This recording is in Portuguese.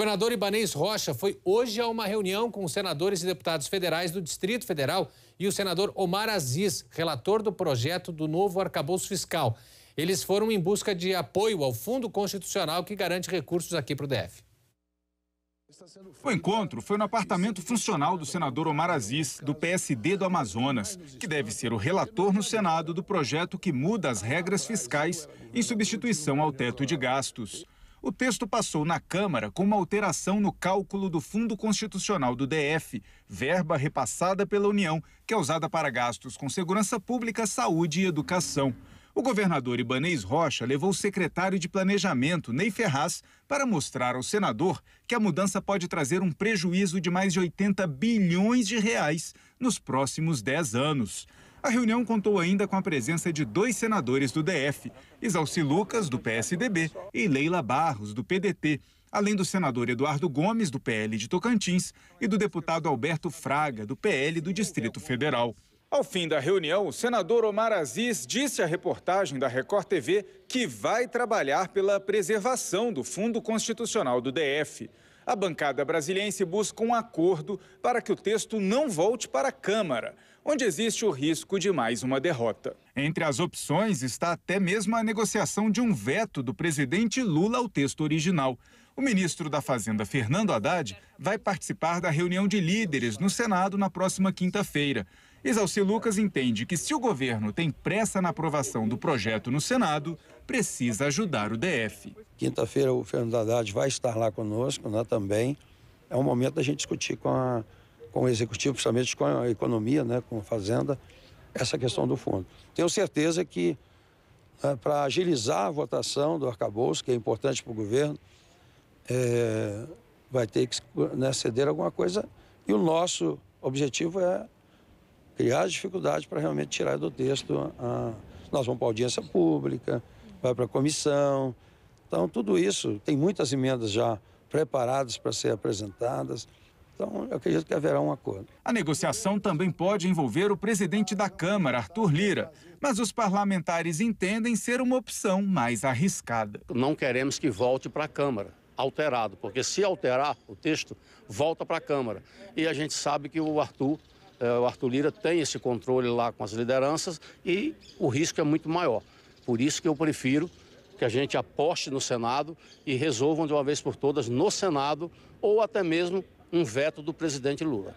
Governador Ibanês Rocha foi hoje a uma reunião com senadores e deputados federais do Distrito Federal e o senador Omar Aziz, relator do projeto do novo arcabouço fiscal. Eles foram em busca de apoio ao fundo constitucional que garante recursos aqui para o DF. O encontro foi no apartamento funcional do senador Omar Aziz, do PSD do Amazonas, que deve ser o relator no Senado do projeto que muda as regras fiscais em substituição ao teto de gastos o texto passou na Câmara com uma alteração no cálculo do Fundo Constitucional do DF, verba repassada pela União, que é usada para gastos com segurança pública, saúde e educação. O governador Ibanês Rocha levou o secretário de Planejamento, Ney Ferraz, para mostrar ao senador que a mudança pode trazer um prejuízo de mais de 80 bilhões de reais nos próximos 10 anos. A reunião contou ainda com a presença de dois senadores do DF, Isalci Lucas, do PSDB, e Leila Barros, do PDT, além do senador Eduardo Gomes, do PL de Tocantins, e do deputado Alberto Fraga, do PL do Distrito Federal. Ao fim da reunião, o senador Omar Aziz disse à reportagem da Record TV que vai trabalhar pela preservação do Fundo Constitucional do DF a bancada brasiliense busca um acordo para que o texto não volte para a Câmara, onde existe o risco de mais uma derrota. Entre as opções está até mesmo a negociação de um veto do presidente Lula ao texto original. O ministro da Fazenda, Fernando Haddad, vai participar da reunião de líderes no Senado na próxima quinta-feira. Exalci Lucas entende que se o governo tem pressa na aprovação do projeto no Senado, precisa ajudar o DF. Quinta-feira o Fernando Haddad vai estar lá conosco, né, também. É um momento da gente discutir com, a, com o executivo, principalmente com a economia, né, com a fazenda, essa questão do fundo. Tenho certeza que né, para agilizar a votação do arcabouço, que é importante para o governo, é, vai ter que né, ceder alguma coisa. E o nosso objetivo é criar dificuldade para realmente tirar do texto. A... Nós vamos para audiência pública, vai para a comissão. Então, tudo isso, tem muitas emendas já preparadas para ser apresentadas. Então, eu acredito que haverá um acordo. A negociação também pode envolver o presidente da Câmara, Arthur Lira, mas os parlamentares entendem ser uma opção mais arriscada. Não queremos que volte para a Câmara alterado, porque se alterar o texto, volta para a Câmara. E a gente sabe que o Arthur, eh, o Arthur Lira tem esse controle lá com as lideranças e o risco é muito maior. Por isso que eu prefiro que a gente aposte no Senado e resolvam de uma vez por todas no Senado ou até mesmo um veto do presidente Lula.